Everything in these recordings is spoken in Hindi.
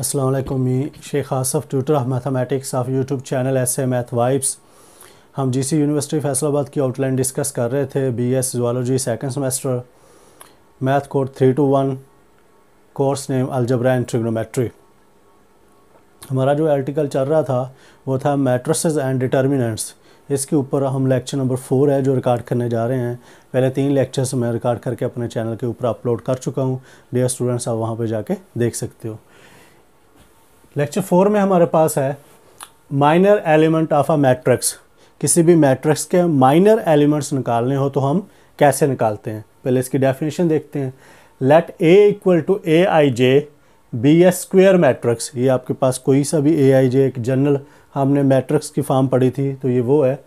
मैं Sheikh Asaf tutor of mathematics of YouTube channel S A math vibes हम जी सी यूनिवर्सिटी फैसलाबाद की आउटलाइन डिस्कस कर रहे थे B S zoology second semester math court three two one course name algebra and trigonometry हमारा जो आर्टिकल चल रहा था वो था मैट्रसेस एंड डिटर्मिनेंट्स इसके ऊपर हम लेक्चर नंबर फोर है जो रिकॉर्ड करने जा रहे हैं पहले तीन लेक्चर्स मैं रिकॉर्ड करके अपने चैनल के ऊपर अपलोड कर चुका हूँ डियर स्टूडेंट्स आप वहाँ पर जाके देख सकते हो लेक्चर फोर में हमारे पास है minor element of a matrix किसी भी मैट्रिक्स के माइनर एलिमेंट्स निकालने हो तो हम कैसे निकालते हैं पहले इसकी डेफिनेशन देखते हैं let A equal to A I J be as square matrix ये आपके पास कोई सा भी ए आई जे एक जनरल हमने मैट्रिक्स की फॉर्म पढ़ी थी तो ये वो है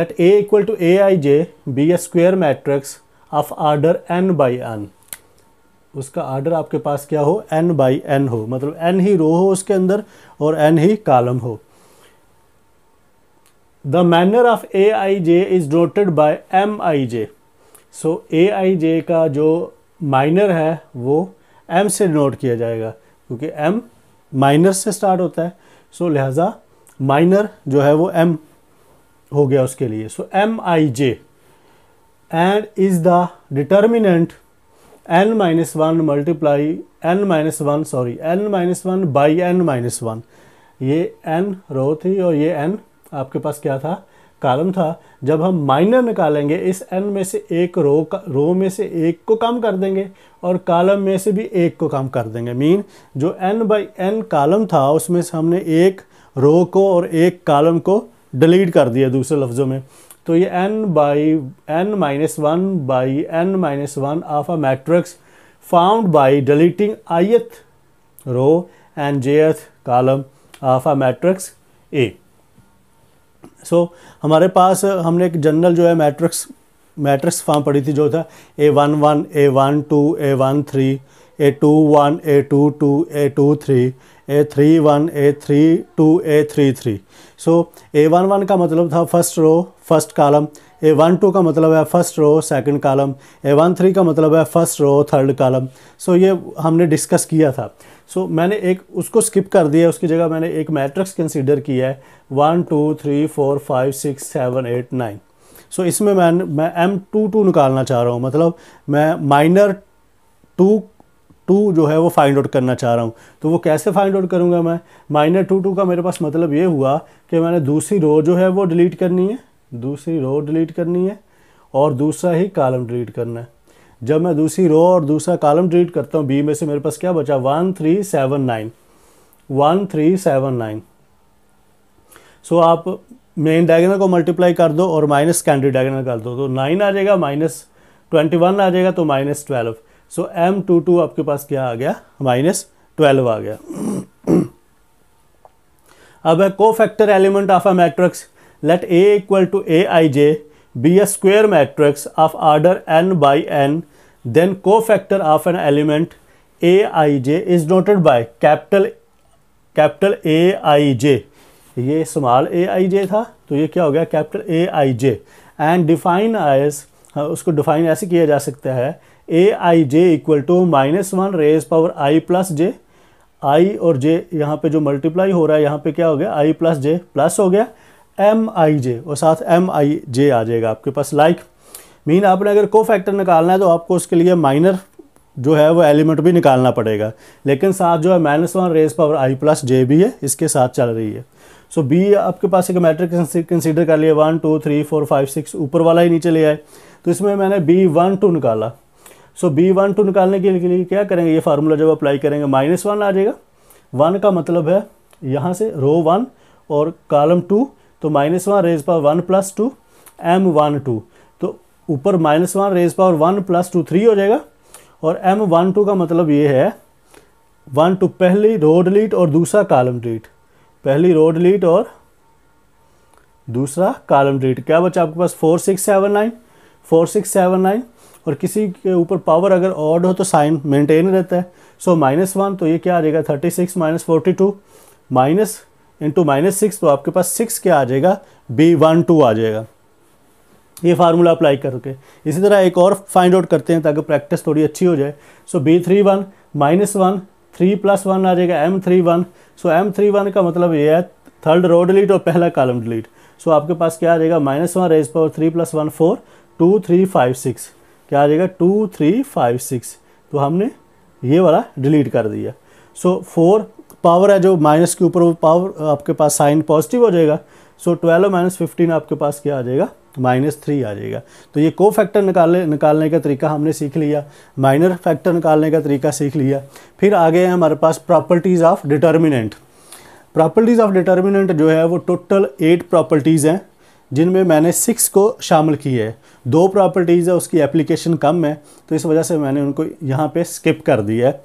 let A equal to A I J be as square matrix of order n by n उसका आर्डर आपके पास क्या हो एन बाई एन हो मतलब एन ही रो हो उसके अंदर और एन ही कॉलम हो the minor of A I J is डोटेड by M I J so A I J का जो माइनर है वो एम से नोट किया जाएगा क्योंकि एम माइनर से स्टार्ट होता है सो so, लिहाजा माइनर जो है वो एम हो गया उसके लिए so M I J and is the determinant n minus one multiply n minus one sorry n minus one by n minus one ये एन रो थी और ये एन आपके पास क्या था कालम था जब हम माइनर निकालेंगे इस एन में से एक रो का रो में से एक को कम कर देंगे और कालम में से भी एक को कम कर देंगे मीन जो एन बाई एन कालम था उसमें से हमने एक रो को और एक कालम को डिलीट कर दिया दूसरे लफ्ज़ों में तो ये n by n minus one by n minus one of a matrix found by deleting ith row and jth column of a matrix A so हमारे पास हमने एक जनरल जो है मैट्रिक्स मैट्रिक्स फॉर्म पढ़ी थी जो था A one one A one two A one three A two one A two two A two three A three one A three two A three three so A one one का मतलब था first row first column A one two का मतलब है first row second column A one three का मतलब है first row third column so ये हमने डिस्कस किया था सो so, मैंने एक उसको स्किप कर दिया उसकी जगह मैंने एक मैट्रिक्स कंसिडर किया है one two three four five six seven eight nine so इसमें मैं मैं एम टू टू निकालना चाह रहा हूँ मतलब मैं माइनर टू टू जो है वो फाइंड आउट करना चाह रहा हूँ तो वो कैसे फाइंड आउट करूँगा मैं माइनर टू टू का मेरे पास मतलब ये हुआ कि मैंने दूसरी रो जो है वो डिलीट करनी है दूसरी रो डिलीट करनी है और दूसरा ही कॉलम डिलीट करना है जब मैं दूसरी रो और दूसरा कॉलम डिलीट करता हूँ बी में से मेरे पास क्या बचा one three seven nine one three seven nine so आप मेन डायगनल को मल्टीप्लाई कर दो और माइनस कैंडी डायगनल कर दो तो नाइन आ जाएगा माइनस ट्वेंटी वन आ जाएगा तो minus twelve so M two two आपके पास क्या आ गया माइनस ट्वेल्व आ गया अब है cofactor element of a matrix let A equal to A I J be a square matrix of order n by n then cofactor of an element A I J is noted by capital capital A I J ये स्मॉल ए आई जे था तो ये क्या हो गया capital A I J and define as हाँ, उसको डिफाइन ऐसे किया जा सकता है A I J equal to minus one raise power I plus J I और जे यहाँ पे जो मल्टीप्लाई हो रहा है यहाँ पे क्या हो गया आई प्लस जे प्लस हो गया एम आई जे और साथ एम आई जे आ जाएगा आपके पास लाइक like, मीन आपने अगर को फैक्टर निकालना है तो आपको उसके लिए माइनर जो है वो एलिमेंट भी निकालना पड़ेगा लेकिन साथ जो है minus one raise power I plus J भी है इसके साथ चल रही है सो बी आपके पास एक मैट्रिक कंसिडर कर लिया one two three four five six ऊपर वाला ही नीचे ले आए तो इसमें मैंने बी वन टू निकाला सो बी वन टू निकालने के लिए क्या करेंगे ये फार्मूला जब अप्लाई करेंगे माइनस वन आ जाएगा वन का मतलब है यहाँ से रो वन और कॉलम टू तो minus one raise power one plus two M one two तो ऊपर minus one raise power one plus two three हो जाएगा और एम वन टू का मतलब ये है वन टू पहली रोड लीट और दूसरा कालम लीड पहली रोड लीट और दूसरा कालम लीड क्या बचा आपके पास four six seven nine four six seven nine और किसी के ऊपर पावर अगर ऑड हो तो साइन मेंटेन रहता है सो माइनस वन तो ये क्या आ जाएगा thirty six minus forty two minus into minus six तो आपके पास सिक्स क्या आ जाएगा बी वन टू आ जाएगा ये फार्मूला अप्लाई करके इसी तरह एक और फाइंड आउट करते हैं ताकि प्रैक्टिस थोड़ी अच्छी हो जाए so B three one minus one three plus one आ जाएगा M three one so M three one का मतलब ये है थर्ड रो डिलीट और पहला कॉलम डिलीट सो आपके पास क्या आ जाएगा minus one raise power three plus one four two three five six क्या आ जाएगा टू थ्री फाइव सिक्स तो हमने ये वाला डिलीट कर दिया सो so, फोर पावर है जो माइनस के ऊपर वो पावर आपके पास साइन पॉजिटिव हो जाएगा सो ट्वेल्व माइनस फिफ्टीन आपके पास क्या आ जाएगा माइनस थ्री आ जाएगा तो ये को फैक्टर निकालने निकालने का तरीका हमने सीख लिया माइनर फैक्टर निकालने का तरीका सीख लिया फिर आगे है हमारे पास properties of determinant properties of determinant जो है वो टोटल एट प्रॉपर्टीज़ हैं जिनमें मैंने सिक्स को शामिल की है दो प्रॉपर्टीज़ है उसकी एप्लीकेशन कम है तो इस वजह से मैंने उनको यहाँ पे स्किप कर दिया है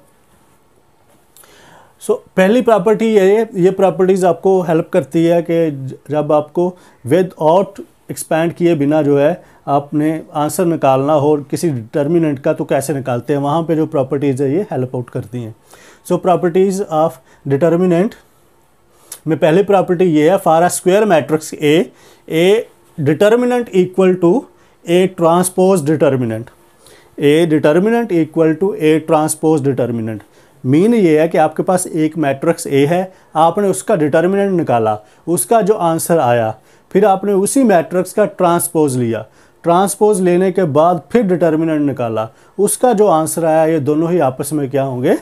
सो so, पहली प्रॉपर्टी ये ये प्रॉपर्टीज़ आपको हेल्प करती है कि जब आपको विद आउट एक्सपैंड किए बिना जो है आपने आंसर निकालना हो किसी डिटर्मिनेंट का तो कैसे निकालते हैं वहाँ पे जो प्रॉपर्टीज़ है ये हेल्प आउट करती हैं सो प्रॉपर्टीज़ ऑफ डिटर्मिनेंट में पहली प्रॉपर्टी ये है for square matrix A A determinant equal to A transpose determinant A determinant equal to A transpose determinant mean ये है कि आपके पास एक मैट्रिक्स ए है आपने उसका डिटर्मिनेंट निकाला उसका जो आंसर आया फिर आपने उसी मैट्रिक्स का ट्रांसपोज लिया ट्रांसपोज लेने के बाद फिर डिटर्मिनेंट निकाला उसका जो आंसर आया ये दोनों ही आपस में क्या होंगे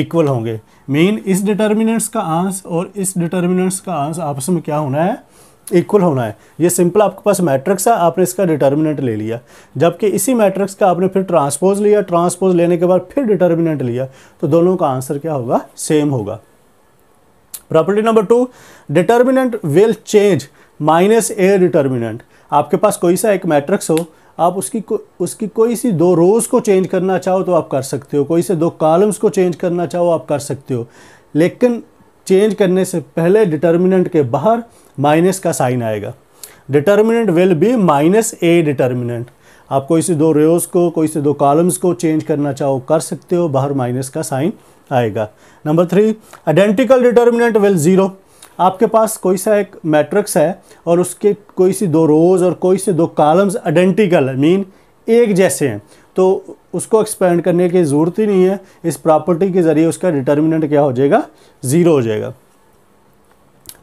इक्वल होंगे मीन इस डिटर्मिनेंट्स का आंसर और इस डिटर्मिनेंट्स का आंसर आपस में क्या होना है इक्वल होना है ये सिंपल आपके पास मैट्रिक्स है आपने इसका डिटर्मिनेंट ले लिया जबकि इसी मैट्रिक्स का आपने फिर ट्रांसपोज लिया ट्रांसपोज लेने के बाद फिर डिटर्मिनेंट लिया तो दोनों का आंसर क्या होगा सेम होगा property number two determinant will change minus A determinant आपके पास कोई सा एक मैट्रिक्स हो आप उसकी को, उसकी कोई सी दो रोज़ को चेंज करना चाहो तो आप कर सकते हो कोई से दो कॉलम्स को चेंज करना चाहो आप कर सकते हो लेकिन चेंज करने से पहले डिटर्मिनेंट के बाहर माइनस का साइन आएगा determinant will be minus A determinant आप कोई से दो रेज को कोई से दो कॉलम्स को चेंज करना चाहो कर सकते हो बाहर माइनस का साइन आएगा number three identical determinant will zero आपके पास कोई सा एक मैट्रिक्स है और उसके कोई सी दो रोज और कोई से दो columns identical mean I mean, एक जैसे हैं तो उसको एक्सपेंड करने की ज़रूरत ही नहीं है इस प्रॉपर्टी के ज़रिए उसका डिटर्मिनेंट क्या हो जाएगा ज़ीरो हो जाएगा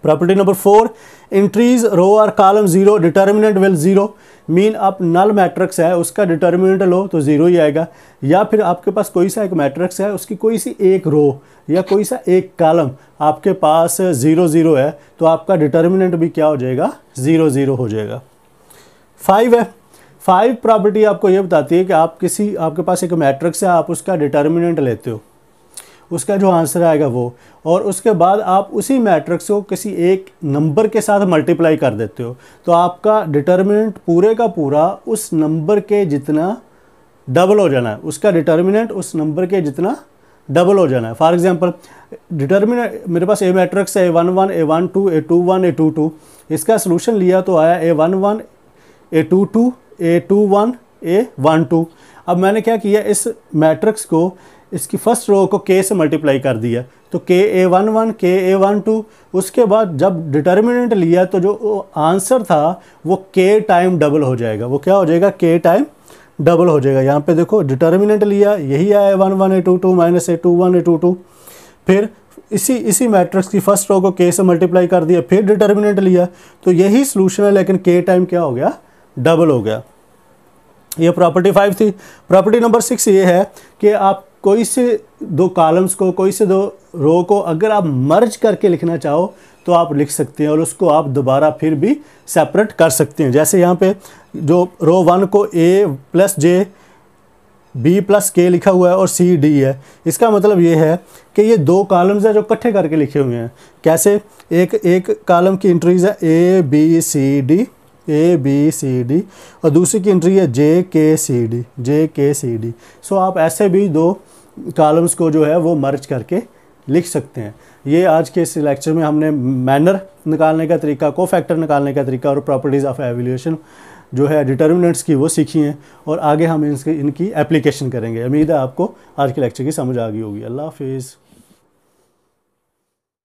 property number four entries row और column zero determinant will zero mean आप नल मैट्रिक्स है उसका डिटर्मिनेंट लो तो ज़ीरो ही आएगा या फिर आपके पास कोई सा एक मैट्रिक्स है उसकी कोई सी एक रो या कोई सा एक कॉलम आपके पास ज़ीरो ज़ीरो है तो आपका डिटर्मिनेंट भी क्या हो जाएगा ज़ीरो ज़ीरो हो जाएगा फाइव है फाइव प्रॉपर्टी आपको ये बताती है कि आप किसी आपके पास एक मैट्रिक्स है आप उसका डिटर्मिनेंट लेते हो उसका जो आंसर आएगा वो और उसके बाद आप उसी मैट्रिक्स को किसी एक नंबर के साथ मल्टीप्लाई कर देते हो तो आपका डिटर्मिनेंट पूरे का पूरा उस नंबर के जितना डबल हो जाना है उसका डिटर्मिनेंट उस नंबर के जितना डबल हो जाना है फॉर एग्जाम्पल डिटर्मिनेंट मेरे पास ए मैट्रिक्स है A one one A one two A two one A two two इसका सोलूशन लिया तो आया A one one A two two A two one A one two अब मैंने क्या किया इस मैट्रिक्स को इसकी फ़र्स्ट रो को के से मल्टीप्लाई कर दिया तो के ए वन वन के ए वन टू उसके बाद जब डिटर्मिनेंट लिया तो जो आंसर था वो के टाइम डबल हो जाएगा वो क्या हो जाएगा के टाइम डबल हो जाएगा यहाँ पे देखो डिटर्मिनेंट लिया यही आया one one A two two minus A two one A two two फिर इसी इसी मैट्रिक्स की फर्स्ट रो को के से मल्टीप्लाई कर दिया फिर डिटर्मिनेंट लिया तो यही सोल्यूशन है लेकिन के टाइम क्या हो गया डबल हो गया यह प्रॉपर्टी फाइव थी प्रॉपर्टी नंबर सिक्स ये है कि आप कोई से दो कॉलम्स को कोई से दो रो को अगर आप मर्ज करके लिखना चाहो तो आप लिख सकते हैं और उसको आप दोबारा फिर भी सेपरेट कर सकते हैं जैसे यहाँ पे जो रो वन को A plus J B plus K लिखा हुआ है और सी डी है इसका मतलब ये है कि ये दो कॉलम्स हैं जो इकट्ठे करके लिखे हुए हैं कैसे एक एक कॉलम की इंट्रीज है A B C D A B C D और दूसरी की एंट्री है जे के सी डी जे के सी डी सो आप ऐसे भी दो कॉलम्स को जो है वो मर्ज करके लिख सकते हैं ये आज के इस लेक्चर में हमने मैनर निकालने का तरीका को फैक्टर निकालने का तरीका और प्रॉपर्टीज़ ऑफ एवेल्यूशन जो है डिटर्मिनेंट्स की वो सीखी हैं और आगे हम इनकी इनकी एप्लीकेशन करेंगे उम्मीद है आपको आज के लेक्चर की समझ आ गई होगी अल्लाह हाफिज़